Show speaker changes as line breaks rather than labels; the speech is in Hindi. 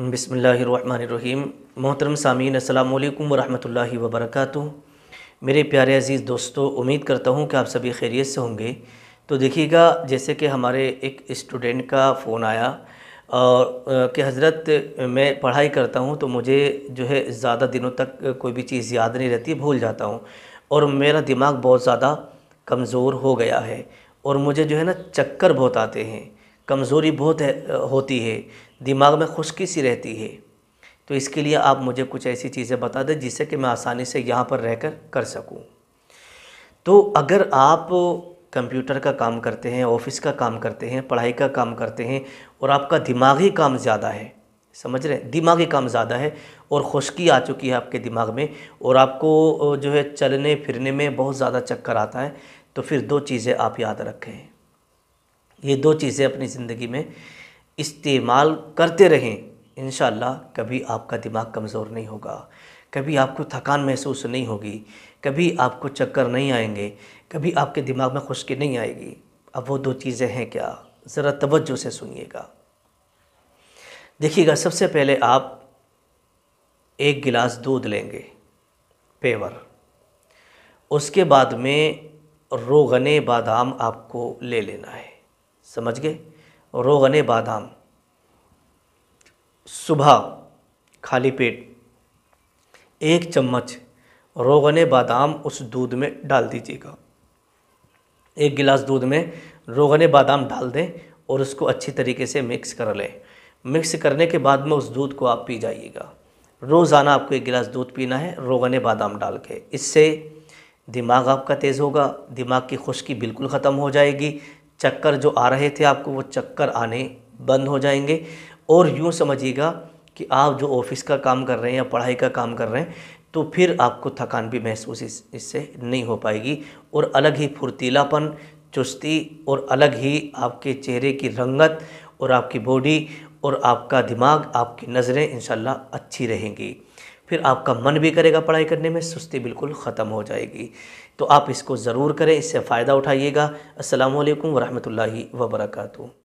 बिसमीम मोहतरम सामीन अल्लाम वरहमल वबरक मेरे प्यारे अज़ीज़ दोस्तों उम्मीद करता हूँ कि आप सभी खैरियत से होंगे तो देखिएगा जैसे कि हमारे एक स्टूडेंट का फ़ोन आया और कि हज़रत मैं पढ़ाई करता हूँ तो मुझे जो है ज़्यादा दिनों तक कोई भी चीज़ याद नहीं रहती भूल जाता हूँ और मेरा दिमाग बहुत ज़्यादा कमज़ोर हो गया है और मुझे जो है ना चक्कर बहुत आते हैं कमज़ोरी बहुत है, होती है दिमाग में खुशकी सी रहती है तो इसके लिए आप मुझे कुछ ऐसी चीज़ें बता दें जिससे कि मैं आसानी से यहाँ पर रहकर कर सकूँ तो अगर आप कंप्यूटर का काम करते हैं ऑफिस का काम करते हैं पढ़ाई का काम करते हैं और आपका दिमागी काम ज़्यादा है समझ रहे हैं दिमागी काम ज़्यादा है और खुशकी आ चुकी है आपके दिमाग में और आपको जो है चलने फिरने में बहुत ज़्यादा चक्कर आता है तो फिर दो चीज़ें आप याद रखें ये दो चीज़ें अपनी ज़िंदगी में इस्तेमाल करते रहें इन कभी आपका दिमाग कमज़ोर नहीं होगा कभी आपको थकान महसूस नहीं होगी कभी आपको चक्कर नहीं आएंगे कभी आपके दिमाग में खुशकी नहीं आएगी अब वो दो चीज़ें हैं क्या ज़रा तवज्जो से सुनिएगा देखिएगा सबसे पहले आप एक गिलास दूध लेंगे पेवर उसके बाद में रोगने बादाम आपको ले लेना है समझ गए रोगने बादाम सुबह खाली पेट एक चम्मच रोगने बादाम उस दूध में डाल दीजिएगा एक गिलास दूध में रोगने बादाम डाल दें और उसको अच्छी तरीके से मिक्स कर लें मिक्स करने के बाद में उस दूध को आप पी जाइएगा रोज़ाना आपको एक गिलास दूध पीना है रोगने बादाम डाल के इससे दिमाग आपका तेज़ होगा दिमाग की खुश्की बिल्कुल ख़त्म हो जाएगी चक्कर जो आ रहे थे आपको वो चक्कर आने बंद हो जाएंगे और यूँ समझिएगा कि आप जो ऑफिस का काम कर रहे हैं या पढ़ाई का काम कर रहे हैं तो फिर आपको थकान भी महसूस इस इससे नहीं हो पाएगी और अलग ही फुर्तीलापन चुस्ती और अलग ही आपके चेहरे की रंगत और आपकी बॉडी और आपका दिमाग आपकी नज़रें इन अच्छी रहेंगी फिर आपका मन भी करेगा पढ़ाई करने में सुस्ती बिल्कुल ख़त्म हो जाएगी तो आप इसको ज़रूर करें इससे फ़ायदा उठाइएगा असलकम वरहमल वर्का